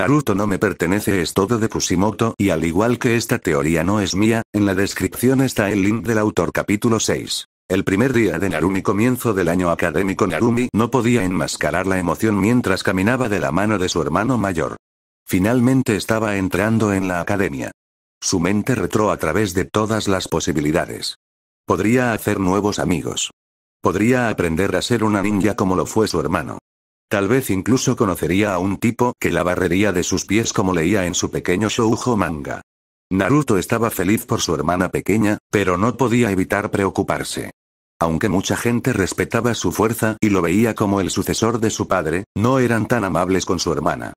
Naruto no me pertenece es todo de Kusimoto y al igual que esta teoría no es mía, en la descripción está el link del autor capítulo 6. El primer día de Narumi comienzo del año académico Narumi no podía enmascarar la emoción mientras caminaba de la mano de su hermano mayor. Finalmente estaba entrando en la academia. Su mente retró a través de todas las posibilidades. Podría hacer nuevos amigos. Podría aprender a ser una ninja como lo fue su hermano. Tal vez incluso conocería a un tipo que la barrería de sus pies como leía en su pequeño shoujo manga. Naruto estaba feliz por su hermana pequeña, pero no podía evitar preocuparse. Aunque mucha gente respetaba su fuerza y lo veía como el sucesor de su padre, no eran tan amables con su hermana.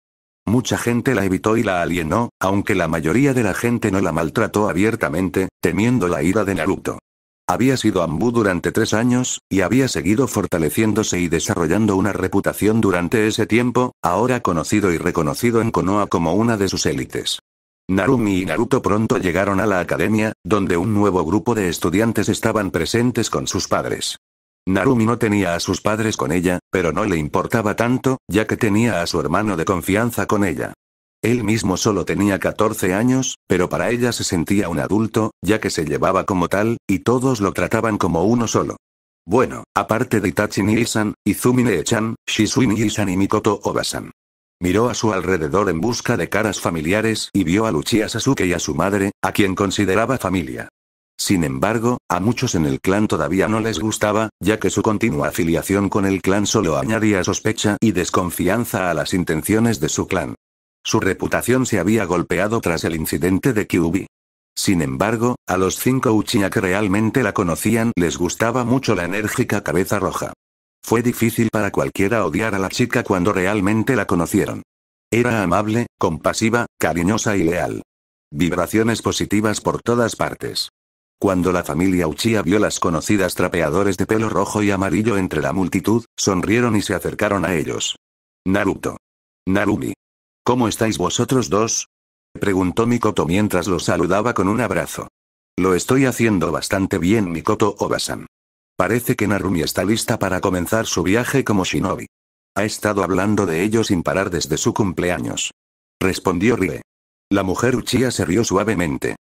Mucha gente la evitó y la alienó, aunque la mayoría de la gente no la maltrató abiertamente, temiendo la ira de Naruto. Había sido ambú durante tres años, y había seguido fortaleciéndose y desarrollando una reputación durante ese tiempo, ahora conocido y reconocido en Konoha como una de sus élites. Narumi y Naruto pronto llegaron a la academia, donde un nuevo grupo de estudiantes estaban presentes con sus padres. Narumi no tenía a sus padres con ella, pero no le importaba tanto, ya que tenía a su hermano de confianza con ella. Él mismo solo tenía 14 años, pero para ella se sentía un adulto, ya que se llevaba como tal, y todos lo trataban como uno solo. Bueno, aparte de Itachi Nii-san, Izumi Nechan, Shisui Nii-san y Mikoto Obasan. Miró a su alrededor en busca de caras familiares y vio a Luchia Sasuke y a su madre, a quien consideraba familia. Sin embargo, a muchos en el clan todavía no les gustaba, ya que su continua afiliación con el clan solo añadía sospecha y desconfianza a las intenciones de su clan. Su reputación se había golpeado tras el incidente de Kyubi. Sin embargo, a los cinco Uchiha que realmente la conocían les gustaba mucho la enérgica cabeza roja. Fue difícil para cualquiera odiar a la chica cuando realmente la conocieron. Era amable, compasiva, cariñosa y leal. Vibraciones positivas por todas partes. Cuando la familia Uchiha vio las conocidas trapeadores de pelo rojo y amarillo entre la multitud, sonrieron y se acercaron a ellos. Naruto. Narumi. ¿Cómo estáis vosotros dos? preguntó Mikoto mientras lo saludaba con un abrazo. Lo estoy haciendo bastante bien, Mikoto Obasan. Parece que Narumi está lista para comenzar su viaje como shinobi. Ha estado hablando de ello sin parar desde su cumpleaños. Respondió Rie. La mujer Uchiha se rió suavemente.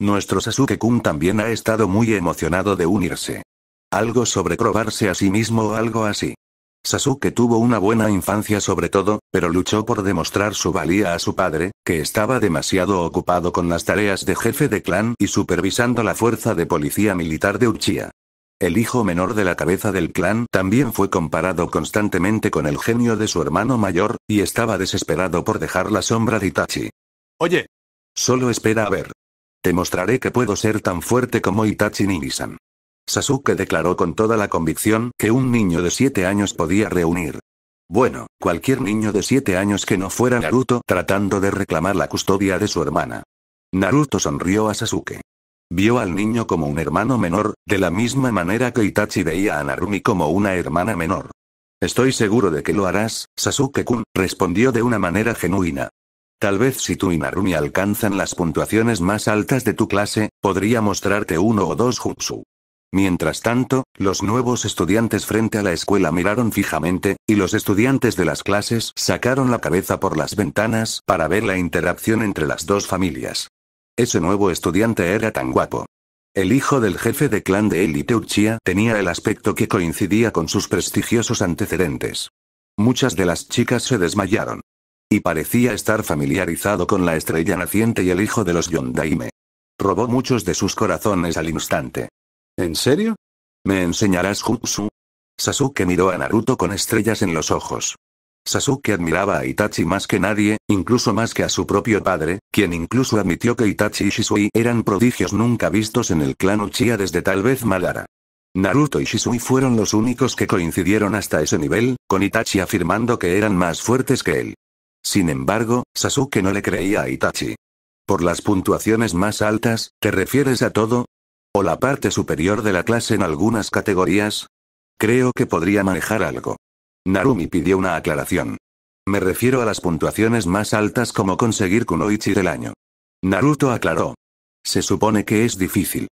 Nuestro Sasuke-kun también ha estado muy emocionado de unirse. Algo sobre probarse a sí mismo o algo así. Sasuke tuvo una buena infancia sobre todo, pero luchó por demostrar su valía a su padre, que estaba demasiado ocupado con las tareas de jefe de clan y supervisando la fuerza de policía militar de Uchiha. El hijo menor de la cabeza del clan también fue comparado constantemente con el genio de su hermano mayor, y estaba desesperado por dejar la sombra de Itachi. Oye. Solo espera a ver. Te mostraré que puedo ser tan fuerte como Itachi Ninisan. Sasuke declaró con toda la convicción que un niño de siete años podía reunir. Bueno, cualquier niño de siete años que no fuera Naruto tratando de reclamar la custodia de su hermana. Naruto sonrió a Sasuke. Vio al niño como un hermano menor, de la misma manera que Itachi veía a Narumi como una hermana menor. Estoy seguro de que lo harás, Sasuke-kun, respondió de una manera genuina. Tal vez si tú y Narumi alcanzan las puntuaciones más altas de tu clase, podría mostrarte uno o dos jutsu. Mientras tanto, los nuevos estudiantes frente a la escuela miraron fijamente, y los estudiantes de las clases sacaron la cabeza por las ventanas para ver la interacción entre las dos familias. Ese nuevo estudiante era tan guapo. El hijo del jefe de clan de Elite Uchiha tenía el aspecto que coincidía con sus prestigiosos antecedentes. Muchas de las chicas se desmayaron. Y parecía estar familiarizado con la estrella naciente y el hijo de los Yondaime. Robó muchos de sus corazones al instante. ¿En serio? ¿Me enseñarás jutsu? Sasuke miró a Naruto con estrellas en los ojos. Sasuke admiraba a Itachi más que nadie, incluso más que a su propio padre, quien incluso admitió que Itachi y Shisui eran prodigios nunca vistos en el clan Uchiha desde tal vez Madara. Naruto y Shisui fueron los únicos que coincidieron hasta ese nivel, con Itachi afirmando que eran más fuertes que él. Sin embargo, Sasuke no le creía a Itachi. Por las puntuaciones más altas, ¿te refieres a todo? O la parte superior de la clase en algunas categorías. Creo que podría manejar algo. Narumi pidió una aclaración. Me refiero a las puntuaciones más altas como conseguir Kunoichi del año. Naruto aclaró. Se supone que es difícil.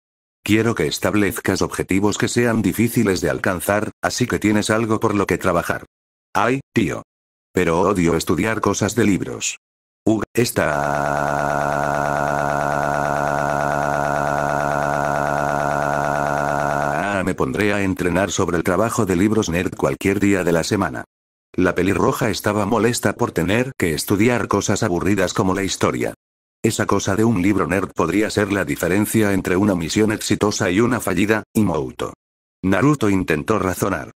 Quiero que establezcas objetivos que sean difíciles de alcanzar, así que tienes algo por lo que trabajar. Ay, tío. Pero odio estudiar cosas de libros. Ug, esta... pondré a entrenar sobre el trabajo de libros nerd cualquier día de la semana. La pelirroja estaba molesta por tener que estudiar cosas aburridas como la historia. Esa cosa de un libro nerd podría ser la diferencia entre una misión exitosa y una fallida, y Mouto. Naruto intentó razonar.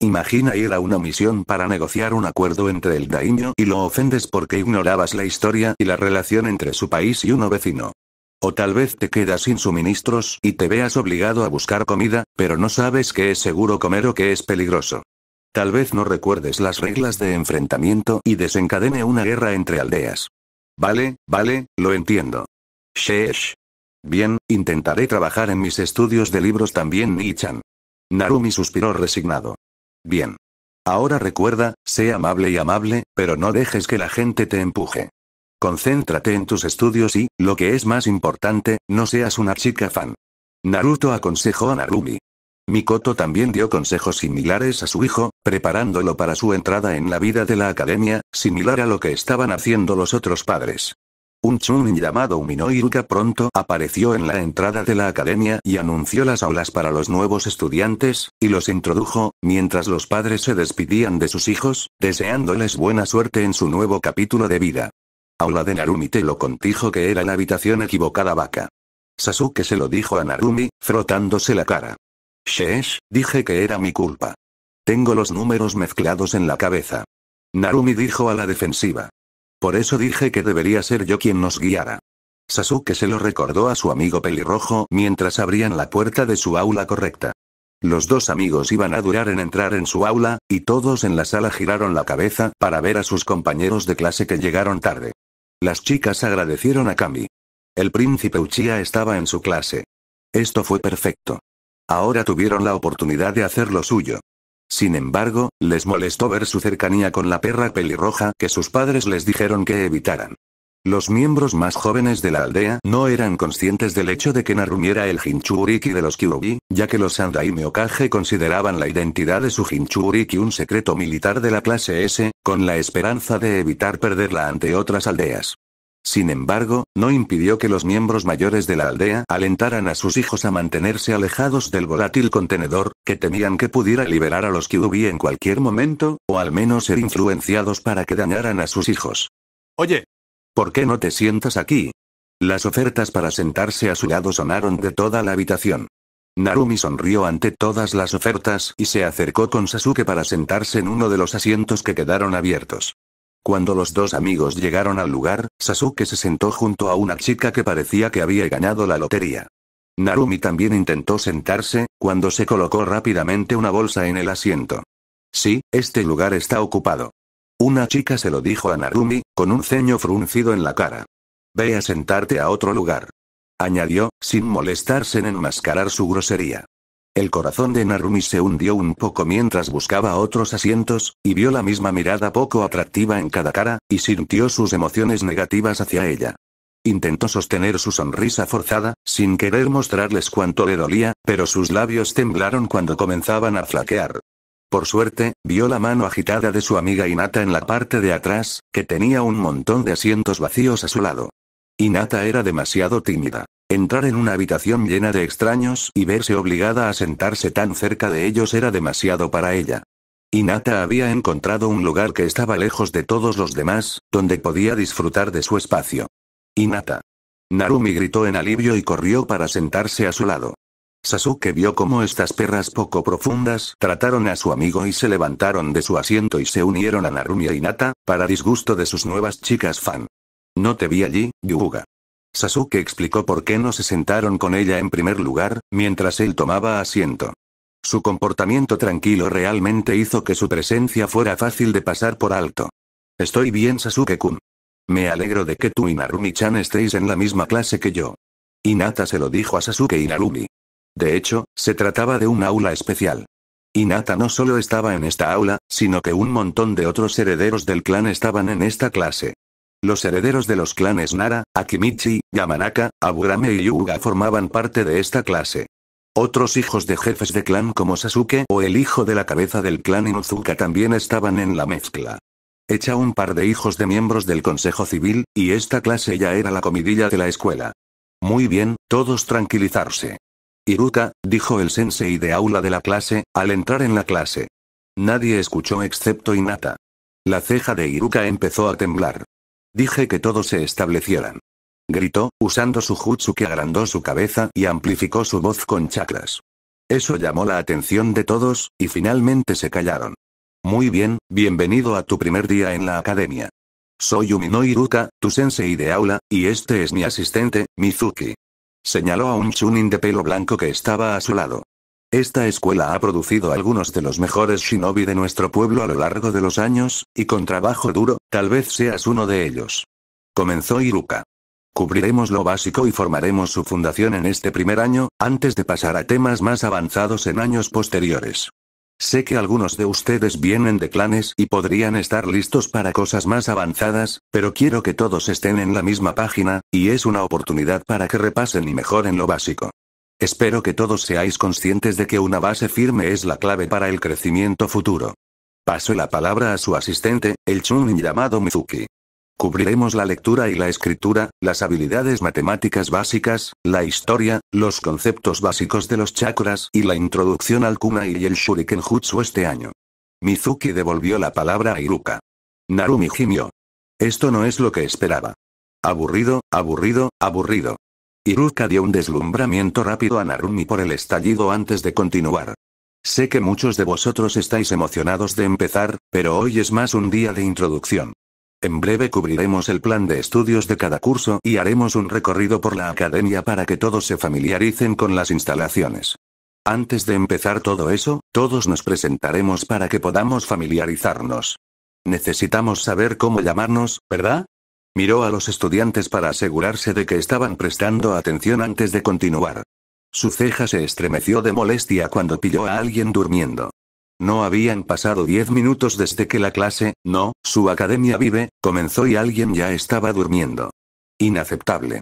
Imagina ir a una misión para negociar un acuerdo entre el daimyo y lo ofendes porque ignorabas la historia y la relación entre su país y uno vecino. O tal vez te quedas sin suministros y te veas obligado a buscar comida, pero no sabes qué es seguro comer o qué es peligroso. Tal vez no recuerdes las reglas de enfrentamiento y desencadene una guerra entre aldeas. Vale, vale, lo entiendo. Sheesh. Bien, intentaré trabajar en mis estudios de libros también, Nichan. Narumi suspiró resignado. Bien. Ahora recuerda, sé amable y amable, pero no dejes que la gente te empuje. Concéntrate en tus estudios y, lo que es más importante, no seas una chica fan. Naruto aconsejó a Narumi. Mikoto también dio consejos similares a su hijo, preparándolo para su entrada en la vida de la academia, similar a lo que estaban haciendo los otros padres. Un chunin llamado Umino Iruka pronto apareció en la entrada de la academia y anunció las aulas para los nuevos estudiantes, y los introdujo, mientras los padres se despidían de sus hijos, deseándoles buena suerte en su nuevo capítulo de vida. Aula de Narumi te lo contijo que era la habitación equivocada vaca. Sasuke se lo dijo a Narumi, frotándose la cara. Sheesh, dije que era mi culpa. Tengo los números mezclados en la cabeza. Narumi dijo a la defensiva. Por eso dije que debería ser yo quien nos guiara. Sasuke se lo recordó a su amigo pelirrojo mientras abrían la puerta de su aula correcta. Los dos amigos iban a durar en entrar en su aula, y todos en la sala giraron la cabeza para ver a sus compañeros de clase que llegaron tarde. Las chicas agradecieron a Kami. El príncipe Uchiha estaba en su clase. Esto fue perfecto. Ahora tuvieron la oportunidad de hacer lo suyo. Sin embargo, les molestó ver su cercanía con la perra pelirroja que sus padres les dijeron que evitaran. Los miembros más jóvenes de la aldea no eran conscientes del hecho de que Narumiera el hinchuriki de los Kyuubi, ya que los Sandai Meokage consideraban la identidad de su hinchuriki un secreto militar de la clase S, con la esperanza de evitar perderla ante otras aldeas. Sin embargo, no impidió que los miembros mayores de la aldea alentaran a sus hijos a mantenerse alejados del volátil contenedor, que temían que pudiera liberar a los Kyuubi en cualquier momento, o al menos ser influenciados para que dañaran a sus hijos. Oye, ¿Por qué no te sientas aquí? Las ofertas para sentarse a su lado sonaron de toda la habitación. Narumi sonrió ante todas las ofertas y se acercó con Sasuke para sentarse en uno de los asientos que quedaron abiertos. Cuando los dos amigos llegaron al lugar, Sasuke se sentó junto a una chica que parecía que había ganado la lotería. Narumi también intentó sentarse, cuando se colocó rápidamente una bolsa en el asiento. Sí, este lugar está ocupado. Una chica se lo dijo a Narumi, con un ceño fruncido en la cara. Ve a sentarte a otro lugar. Añadió, sin molestarse en enmascarar su grosería. El corazón de Narumi se hundió un poco mientras buscaba otros asientos, y vio la misma mirada poco atractiva en cada cara, y sintió sus emociones negativas hacia ella. Intentó sostener su sonrisa forzada, sin querer mostrarles cuánto le dolía, pero sus labios temblaron cuando comenzaban a flaquear. Por suerte, vio la mano agitada de su amiga Inata en la parte de atrás, que tenía un montón de asientos vacíos a su lado. Inata era demasiado tímida. Entrar en una habitación llena de extraños y verse obligada a sentarse tan cerca de ellos era demasiado para ella. Inata había encontrado un lugar que estaba lejos de todos los demás, donde podía disfrutar de su espacio. Inata. Narumi gritó en alivio y corrió para sentarse a su lado. Sasuke vio cómo estas perras poco profundas trataron a su amigo y se levantaron de su asiento y se unieron a Narumi y Nata, para disgusto de sus nuevas chicas fan. No te vi allí, Yuga. Sasuke explicó por qué no se sentaron con ella en primer lugar, mientras él tomaba asiento. Su comportamiento tranquilo realmente hizo que su presencia fuera fácil de pasar por alto. Estoy bien Sasuke-kun. Me alegro de que tú y Narumi-chan estéis en la misma clase que yo. Nata se lo dijo a Sasuke y Narumi. De hecho, se trataba de un aula especial. Inata no solo estaba en esta aula, sino que un montón de otros herederos del clan estaban en esta clase. Los herederos de los clanes Nara, Akimichi, Yamanaka, Aburame y Yuga formaban parte de esta clase. Otros hijos de jefes de clan como Sasuke o el hijo de la cabeza del clan Inuzuka también estaban en la mezcla. Hecha un par de hijos de miembros del Consejo Civil, y esta clase ya era la comidilla de la escuela. Muy bien, todos tranquilizarse. Iruka, dijo el sensei de aula de la clase, al entrar en la clase. Nadie escuchó excepto Inata. La ceja de Iruka empezó a temblar. Dije que todos se establecieran. Gritó, usando su jutsu que agrandó su cabeza y amplificó su voz con chakras. Eso llamó la atención de todos, y finalmente se callaron. Muy bien, bienvenido a tu primer día en la academia. Soy Umino Iruka, tu sensei de aula, y este es mi asistente, Mizuki. Señaló a un chunin de pelo blanco que estaba a su lado. Esta escuela ha producido algunos de los mejores shinobi de nuestro pueblo a lo largo de los años, y con trabajo duro, tal vez seas uno de ellos. Comenzó Iruka. Cubriremos lo básico y formaremos su fundación en este primer año, antes de pasar a temas más avanzados en años posteriores. Sé que algunos de ustedes vienen de clanes y podrían estar listos para cosas más avanzadas, pero quiero que todos estén en la misma página, y es una oportunidad para que repasen y mejoren lo básico. Espero que todos seáis conscientes de que una base firme es la clave para el crecimiento futuro. Paso la palabra a su asistente, el chunin llamado Mizuki. Cubriremos la lectura y la escritura, las habilidades matemáticas básicas, la historia, los conceptos básicos de los chakras y la introducción al kunai y el shuriken jutsu este año. Mizuki devolvió la palabra a Iruka. Narumi gimió. Esto no es lo que esperaba. Aburrido, aburrido, aburrido. Iruka dio un deslumbramiento rápido a Narumi por el estallido antes de continuar. Sé que muchos de vosotros estáis emocionados de empezar, pero hoy es más un día de introducción. En breve cubriremos el plan de estudios de cada curso y haremos un recorrido por la academia para que todos se familiaricen con las instalaciones. Antes de empezar todo eso, todos nos presentaremos para que podamos familiarizarnos. Necesitamos saber cómo llamarnos, ¿verdad? Miró a los estudiantes para asegurarse de que estaban prestando atención antes de continuar. Su ceja se estremeció de molestia cuando pilló a alguien durmiendo. No habían pasado diez minutos desde que la clase, no, su academia vive, comenzó y alguien ya estaba durmiendo. Inaceptable.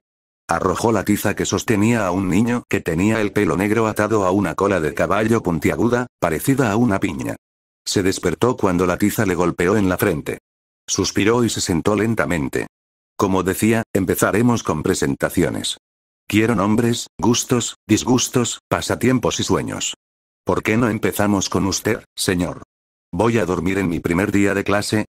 Arrojó la tiza que sostenía a un niño que tenía el pelo negro atado a una cola de caballo puntiaguda, parecida a una piña. Se despertó cuando la tiza le golpeó en la frente. Suspiró y se sentó lentamente. Como decía, empezaremos con presentaciones. Quiero nombres, gustos, disgustos, pasatiempos y sueños. ¿Por qué no empezamos con usted, señor? Voy a dormir en mi primer día de clase.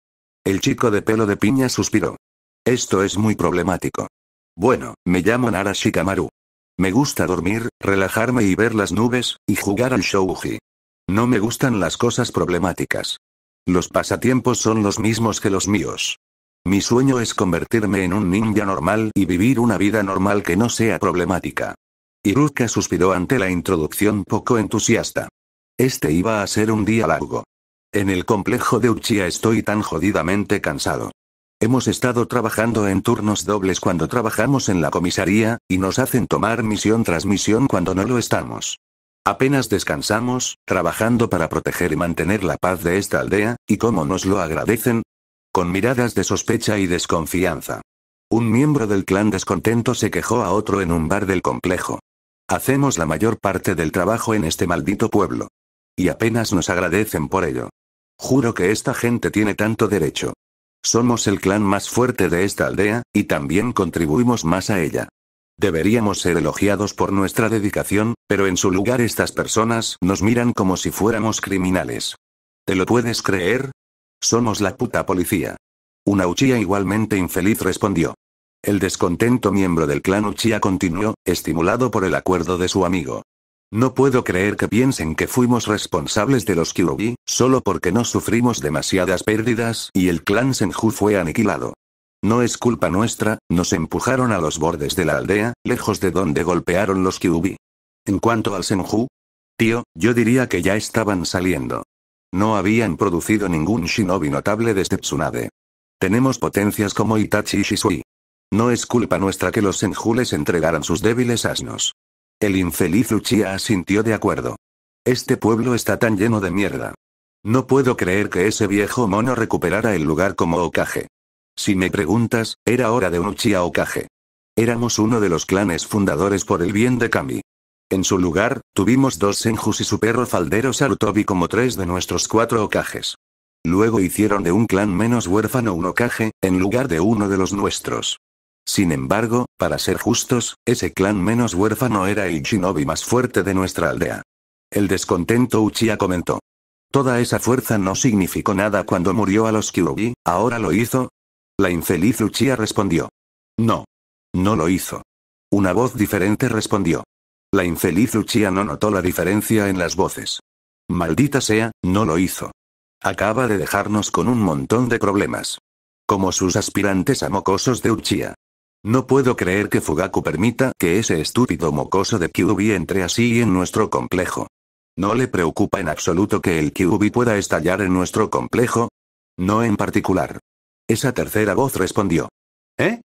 El chico de pelo de piña suspiró. Esto es muy problemático. Bueno, me llamo Narashikamaru. Me gusta dormir, relajarme y ver las nubes, y jugar al shouji. No me gustan las cosas problemáticas. Los pasatiempos son los mismos que los míos. Mi sueño es convertirme en un ninja normal y vivir una vida normal que no sea problemática. Iruka suspiró ante la introducción poco entusiasta. Este iba a ser un día largo. En el complejo de Uchiha estoy tan jodidamente cansado. Hemos estado trabajando en turnos dobles cuando trabajamos en la comisaría, y nos hacen tomar misión tras misión cuando no lo estamos. Apenas descansamos, trabajando para proteger y mantener la paz de esta aldea, y cómo nos lo agradecen. Con miradas de sospecha y desconfianza. Un miembro del clan descontento se quejó a otro en un bar del complejo. Hacemos la mayor parte del trabajo en este maldito pueblo. Y apenas nos agradecen por ello. Juro que esta gente tiene tanto derecho. Somos el clan más fuerte de esta aldea, y también contribuimos más a ella. Deberíamos ser elogiados por nuestra dedicación, pero en su lugar estas personas nos miran como si fuéramos criminales. ¿Te lo puedes creer? Somos la puta policía. Una uchía igualmente infeliz respondió. El descontento miembro del clan Uchiha continuó, estimulado por el acuerdo de su amigo. No puedo creer que piensen que fuimos responsables de los Kyuubi, solo porque no sufrimos demasiadas pérdidas y el clan Senju fue aniquilado. No es culpa nuestra, nos empujaron a los bordes de la aldea, lejos de donde golpearon los Kyuubi. En cuanto al Senju, tío, yo diría que ya estaban saliendo. No habían producido ningún shinobi notable desde Tsunade. Tenemos potencias como Itachi y Shisui. No es culpa nuestra que los enjules entregaran sus débiles asnos. El infeliz Uchiha asintió de acuerdo. Este pueblo está tan lleno de mierda. No puedo creer que ese viejo mono recuperara el lugar como ocaje. Si me preguntas, era hora de un Uchiha ocaje. Éramos uno de los clanes fundadores por el bien de Kami. En su lugar, tuvimos dos Senjus y su perro faldero Sarutobi como tres de nuestros cuatro ocajes. Luego hicieron de un clan menos huérfano un ocaje, en lugar de uno de los nuestros. Sin embargo, para ser justos, ese clan menos huérfano era el shinobi más fuerte de nuestra aldea. El descontento Uchiha comentó. Toda esa fuerza no significó nada cuando murió a los Kyuubi, ¿ahora lo hizo? La infeliz Uchiha respondió. No. No lo hizo. Una voz diferente respondió. La infeliz Uchiha no notó la diferencia en las voces. Maldita sea, no lo hizo. Acaba de dejarnos con un montón de problemas. Como sus aspirantes a mocosos de Uchiha. No puedo creer que Fugaku permita que ese estúpido mocoso de Kyubi entre así en nuestro complejo. ¿No le preocupa en absoluto que el Kyubi pueda estallar en nuestro complejo? No en particular. Esa tercera voz respondió. ¿Eh?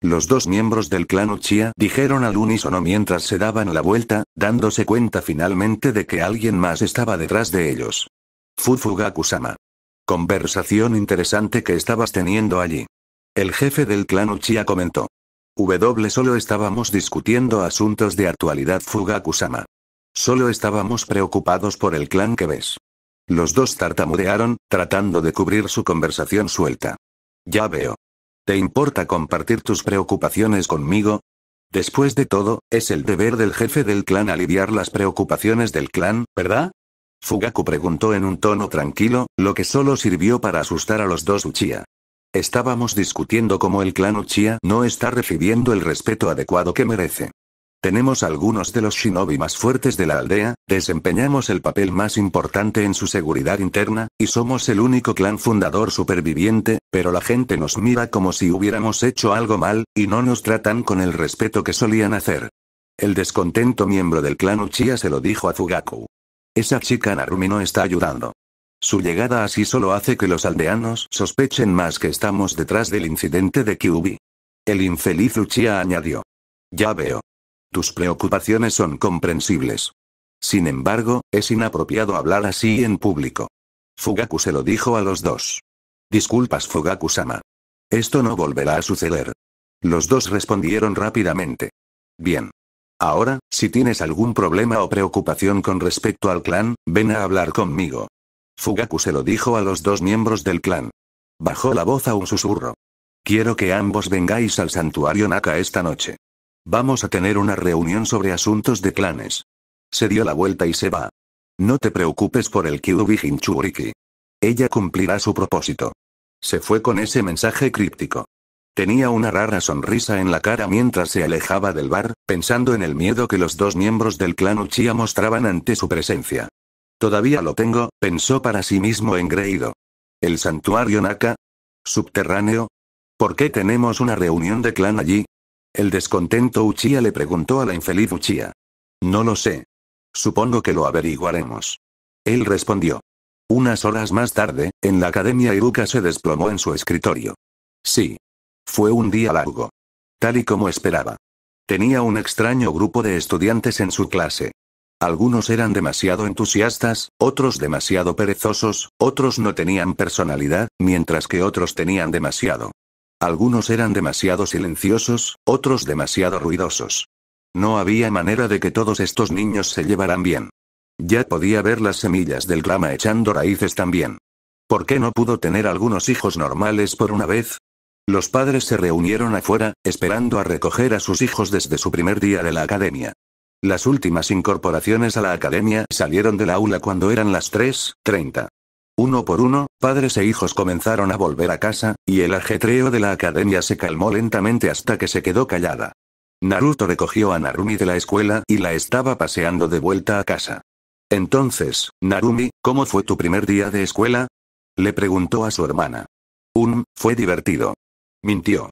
Los dos miembros del clan Uchiha dijeron al unísono mientras se daban la vuelta, dándose cuenta finalmente de que alguien más estaba detrás de ellos. fugaku sama Conversación interesante que estabas teniendo allí. El jefe del clan Uchiha comentó. W solo estábamos discutiendo asuntos de actualidad Fugaku-sama. Solo estábamos preocupados por el clan que ves. Los dos tartamudearon, tratando de cubrir su conversación suelta. Ya veo. ¿Te importa compartir tus preocupaciones conmigo? Después de todo, es el deber del jefe del clan aliviar las preocupaciones del clan, ¿verdad? Fugaku preguntó en un tono tranquilo, lo que solo sirvió para asustar a los dos Uchiha. Estábamos discutiendo cómo el clan Uchiha no está recibiendo el respeto adecuado que merece. Tenemos algunos de los shinobi más fuertes de la aldea, desempeñamos el papel más importante en su seguridad interna, y somos el único clan fundador superviviente, pero la gente nos mira como si hubiéramos hecho algo mal, y no nos tratan con el respeto que solían hacer. El descontento miembro del clan Uchiha se lo dijo a Fugaku. Esa chica Narumi no está ayudando. Su llegada así solo hace que los aldeanos sospechen más que estamos detrás del incidente de Kyubi. El infeliz Uchiha añadió. Ya veo. Tus preocupaciones son comprensibles. Sin embargo, es inapropiado hablar así en público. Fugaku se lo dijo a los dos. Disculpas Fugaku-sama. Esto no volverá a suceder. Los dos respondieron rápidamente. Bien. Ahora, si tienes algún problema o preocupación con respecto al clan, ven a hablar conmigo. Fugaku se lo dijo a los dos miembros del clan. Bajó la voz a un susurro. Quiero que ambos vengáis al santuario Naka esta noche. Vamos a tener una reunión sobre asuntos de clanes. Se dio la vuelta y se va. No te preocupes por el Kyuubi Hinchuriki. Ella cumplirá su propósito. Se fue con ese mensaje críptico. Tenía una rara sonrisa en la cara mientras se alejaba del bar, pensando en el miedo que los dos miembros del clan Uchiha mostraban ante su presencia. Todavía lo tengo, pensó para sí mismo engreído. ¿El santuario Naka? ¿Subterráneo? ¿Por qué tenemos una reunión de clan allí? El descontento Uchiha le preguntó a la infeliz Uchiha. No lo sé. Supongo que lo averiguaremos. Él respondió. Unas horas más tarde, en la academia Iruka se desplomó en su escritorio. Sí. Fue un día largo. Tal y como esperaba. Tenía un extraño grupo de estudiantes en su clase. Algunos eran demasiado entusiastas, otros demasiado perezosos, otros no tenían personalidad, mientras que otros tenían demasiado. Algunos eran demasiado silenciosos, otros demasiado ruidosos. No había manera de que todos estos niños se llevaran bien. Ya podía ver las semillas del drama echando raíces también. ¿Por qué no pudo tener algunos hijos normales por una vez? Los padres se reunieron afuera, esperando a recoger a sus hijos desde su primer día de la academia. Las últimas incorporaciones a la academia salieron del aula cuando eran las 3.30. Uno por uno, padres e hijos comenzaron a volver a casa, y el ajetreo de la academia se calmó lentamente hasta que se quedó callada. Naruto recogió a Narumi de la escuela y la estaba paseando de vuelta a casa. Entonces, Narumi, ¿cómo fue tu primer día de escuela? Le preguntó a su hermana. Un, fue divertido. Mintió.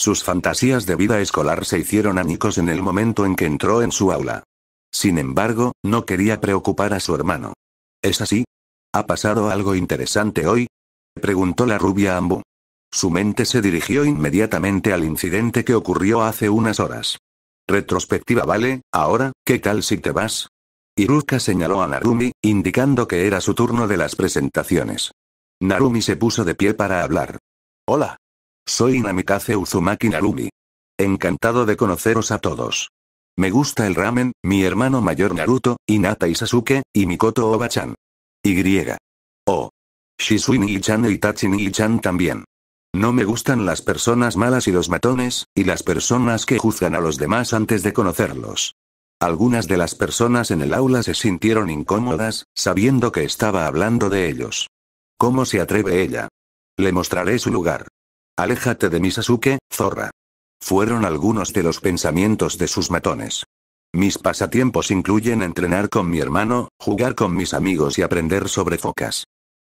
Sus fantasías de vida escolar se hicieron añicos en el momento en que entró en su aula. Sin embargo, no quería preocupar a su hermano. ¿Es así? ¿Ha pasado algo interesante hoy? preguntó la rubia Ambu. Su mente se dirigió inmediatamente al incidente que ocurrió hace unas horas. Retrospectiva vale, ahora, ¿qué tal si te vas? Iruka señaló a Narumi, indicando que era su turno de las presentaciones. Narumi se puso de pie para hablar. Hola, soy Inamikaze Uzumaki Narumi. Encantado de conoceros a todos. Me gusta el ramen, mi hermano mayor Naruto, Inata y Sasuke, y Mikoto Oba-chan. Y. O. Shisui ni chan y Itachi ni chan también. No me gustan las personas malas y los matones, y las personas que juzgan a los demás antes de conocerlos. Algunas de las personas en el aula se sintieron incómodas, sabiendo que estaba hablando de ellos. ¿Cómo se atreve ella? Le mostraré su lugar. Aléjate de mi Sasuke, zorra. Fueron algunos de los pensamientos de sus matones. Mis pasatiempos incluyen entrenar con mi hermano, jugar con mis amigos y aprender sobre focas.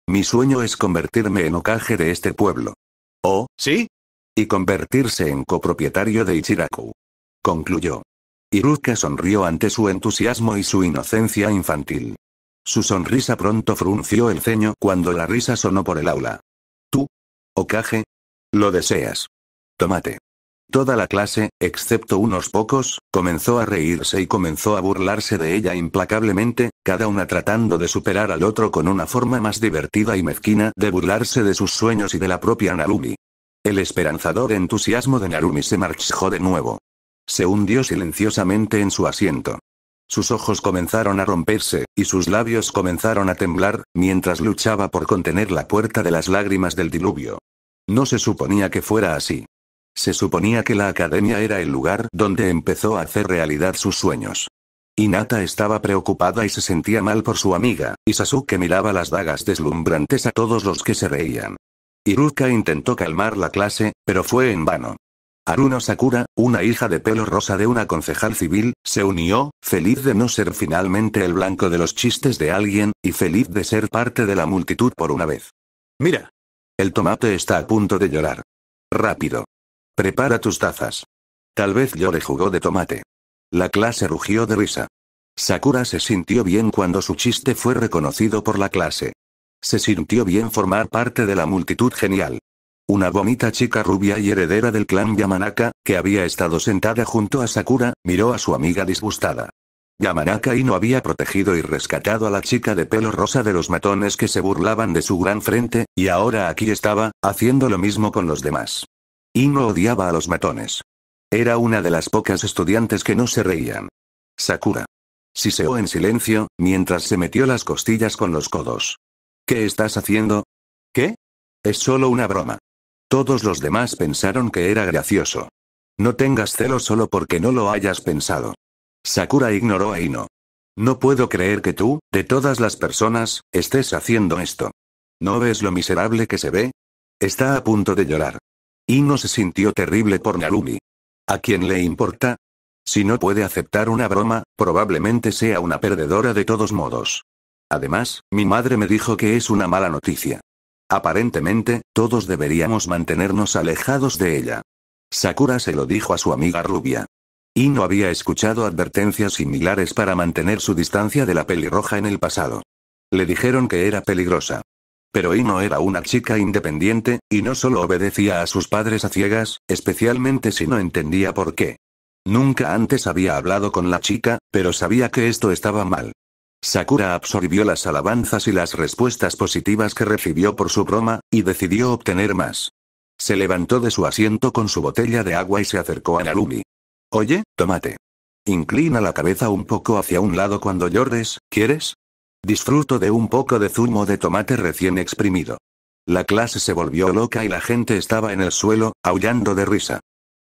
Mi sueño es convertirme en ocaje de este pueblo. ¿Oh, sí? Y convertirse en copropietario de Ichiraku. Concluyó. Iruka sonrió ante su entusiasmo y su inocencia infantil. Su sonrisa pronto frunció el ceño cuando la risa sonó por el aula. ¿Tú? ¿Okage? Lo deseas. Tómate. Toda la clase, excepto unos pocos, comenzó a reírse y comenzó a burlarse de ella implacablemente, cada una tratando de superar al otro con una forma más divertida y mezquina de burlarse de sus sueños y de la propia Narumi. El esperanzador entusiasmo de Narumi se marchó de nuevo. Se hundió silenciosamente en su asiento. Sus ojos comenzaron a romperse, y sus labios comenzaron a temblar, mientras luchaba por contener la puerta de las lágrimas del diluvio. No se suponía que fuera así. Se suponía que la academia era el lugar donde empezó a hacer realidad sus sueños. Inata estaba preocupada y se sentía mal por su amiga, y Sasuke miraba las dagas deslumbrantes a todos los que se reían. Iruka intentó calmar la clase, pero fue en vano. Aruno Sakura, una hija de pelo rosa de una concejal civil, se unió, feliz de no ser finalmente el blanco de los chistes de alguien, y feliz de ser parte de la multitud por una vez. Mira, el tomate está a punto de llorar. Rápido. Prepara tus tazas. Tal vez llore jugó de tomate. La clase rugió de risa. Sakura se sintió bien cuando su chiste fue reconocido por la clase. Se sintió bien formar parte de la multitud genial. Una bonita chica rubia y heredera del clan Yamanaka, que había estado sentada junto a Sakura, miró a su amiga disgustada. Yamanaka no había protegido y rescatado a la chica de pelo rosa de los matones que se burlaban de su gran frente, y ahora aquí estaba, haciendo lo mismo con los demás. Ino odiaba a los matones. Era una de las pocas estudiantes que no se reían. Sakura. Siseó en silencio, mientras se metió las costillas con los codos. ¿Qué estás haciendo? ¿Qué? Es solo una broma. Todos los demás pensaron que era gracioso. No tengas celo solo porque no lo hayas pensado. Sakura ignoró a Ino. No puedo creer que tú, de todas las personas, estés haciendo esto. ¿No ves lo miserable que se ve? Está a punto de llorar. Ino se sintió terrible por Narumi. ¿A quién le importa? Si no puede aceptar una broma, probablemente sea una perdedora de todos modos. Además, mi madre me dijo que es una mala noticia. Aparentemente, todos deberíamos mantenernos alejados de ella. Sakura se lo dijo a su amiga rubia. Y no había escuchado advertencias similares para mantener su distancia de la pelirroja en el pasado. Le dijeron que era peligrosa. Pero Ino era una chica independiente, y no solo obedecía a sus padres a ciegas, especialmente si no entendía por qué. Nunca antes había hablado con la chica, pero sabía que esto estaba mal. Sakura absorbió las alabanzas y las respuestas positivas que recibió por su broma, y decidió obtener más. Se levantó de su asiento con su botella de agua y se acercó a Narumi. Oye, tomate. Inclina la cabeza un poco hacia un lado cuando llores, ¿quieres? Disfruto de un poco de zumo de tomate recién exprimido. La clase se volvió loca y la gente estaba en el suelo, aullando de risa.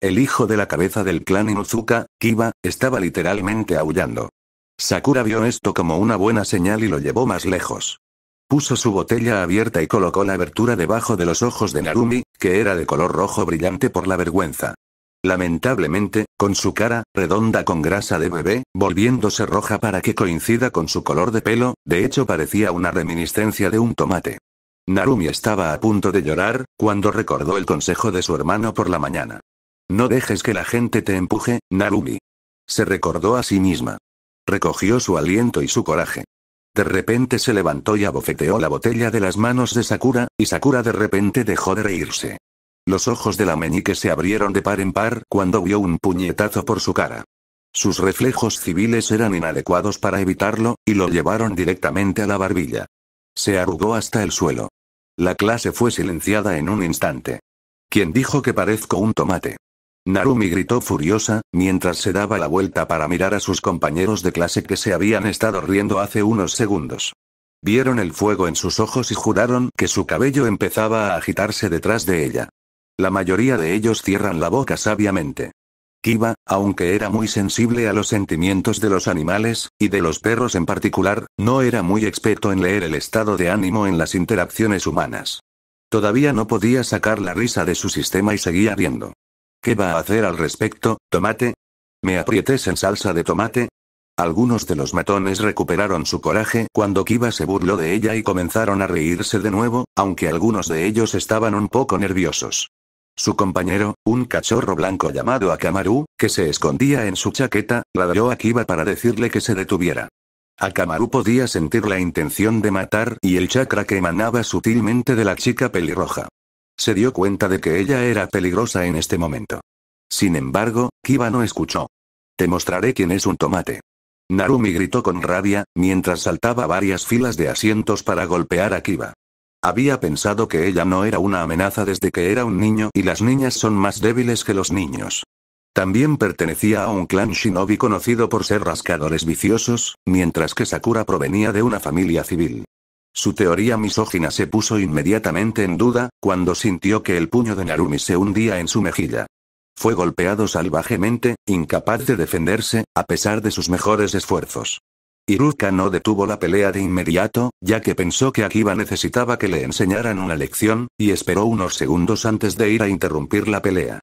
El hijo de la cabeza del clan Inuzuka, Kiba, estaba literalmente aullando. Sakura vio esto como una buena señal y lo llevó más lejos. Puso su botella abierta y colocó la abertura debajo de los ojos de Narumi, que era de color rojo brillante por la vergüenza. Lamentablemente, con su cara, redonda con grasa de bebé, volviéndose roja para que coincida con su color de pelo, de hecho parecía una reminiscencia de un tomate. Narumi estaba a punto de llorar, cuando recordó el consejo de su hermano por la mañana. No dejes que la gente te empuje, Narumi. Se recordó a sí misma. Recogió su aliento y su coraje. De repente se levantó y abofeteó la botella de las manos de Sakura, y Sakura de repente dejó de reírse. Los ojos de la meñique se abrieron de par en par cuando vio un puñetazo por su cara. Sus reflejos civiles eran inadecuados para evitarlo, y lo llevaron directamente a la barbilla. Se arrugó hasta el suelo. La clase fue silenciada en un instante. ¿Quién dijo que parezco un tomate? Narumi gritó furiosa, mientras se daba la vuelta para mirar a sus compañeros de clase que se habían estado riendo hace unos segundos. Vieron el fuego en sus ojos y juraron que su cabello empezaba a agitarse detrás de ella. La mayoría de ellos cierran la boca sabiamente. Kiba, aunque era muy sensible a los sentimientos de los animales, y de los perros en particular, no era muy experto en leer el estado de ánimo en las interacciones humanas. Todavía no podía sacar la risa de su sistema y seguía riendo. ¿Qué va a hacer al respecto, tomate? ¿Me aprietes en salsa de tomate? Algunos de los matones recuperaron su coraje cuando Kiba se burló de ella y comenzaron a reírse de nuevo, aunque algunos de ellos estaban un poco nerviosos. Su compañero, un cachorro blanco llamado Akamaru, que se escondía en su chaqueta, ladró a Kiba para decirle que se detuviera. Akamaru podía sentir la intención de matar y el chakra que emanaba sutilmente de la chica pelirroja. Se dio cuenta de que ella era peligrosa en este momento. Sin embargo, Kiba no escuchó. Te mostraré quién es un tomate. Narumi gritó con rabia, mientras saltaba varias filas de asientos para golpear a Kiba. Había pensado que ella no era una amenaza desde que era un niño y las niñas son más débiles que los niños. También pertenecía a un clan shinobi conocido por ser rascadores viciosos, mientras que Sakura provenía de una familia civil. Su teoría misógina se puso inmediatamente en duda, cuando sintió que el puño de Narumi se hundía en su mejilla. Fue golpeado salvajemente, incapaz de defenderse, a pesar de sus mejores esfuerzos. Iruka no detuvo la pelea de inmediato, ya que pensó que Akiba necesitaba que le enseñaran una lección, y esperó unos segundos antes de ir a interrumpir la pelea.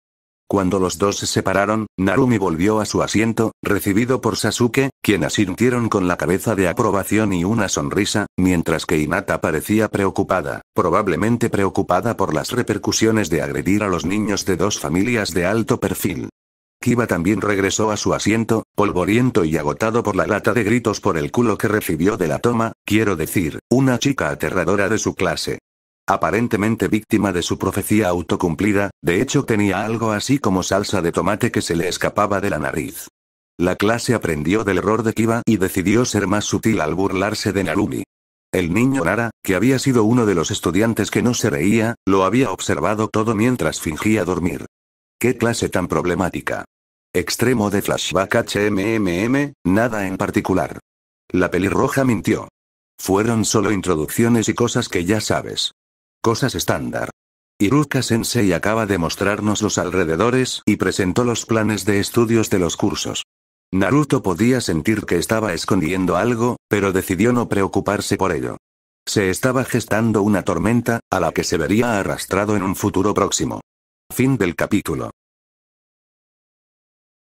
Cuando los dos se separaron, Narumi volvió a su asiento, recibido por Sasuke, quien asintieron con la cabeza de aprobación y una sonrisa, mientras que Hinata parecía preocupada, probablemente preocupada por las repercusiones de agredir a los niños de dos familias de alto perfil. Kiba también regresó a su asiento, polvoriento y agotado por la lata de gritos por el culo que recibió de la toma, quiero decir, una chica aterradora de su clase. Aparentemente víctima de su profecía autocumplida, de hecho tenía algo así como salsa de tomate que se le escapaba de la nariz. La clase aprendió del error de Kiba y decidió ser más sutil al burlarse de Narumi. El niño Nara, que había sido uno de los estudiantes que no se reía, lo había observado todo mientras fingía dormir. ¿Qué clase tan problemática? Extremo de flashback HMMM, nada en particular. La pelirroja mintió. Fueron solo introducciones y cosas que ya sabes. Cosas estándar. Iruka Sensei acaba de mostrarnos los alrededores y presentó los planes de estudios de los cursos. Naruto podía sentir que estaba escondiendo algo, pero decidió no preocuparse por ello. Se estaba gestando una tormenta, a la que se vería arrastrado en un futuro próximo. Fin del capítulo.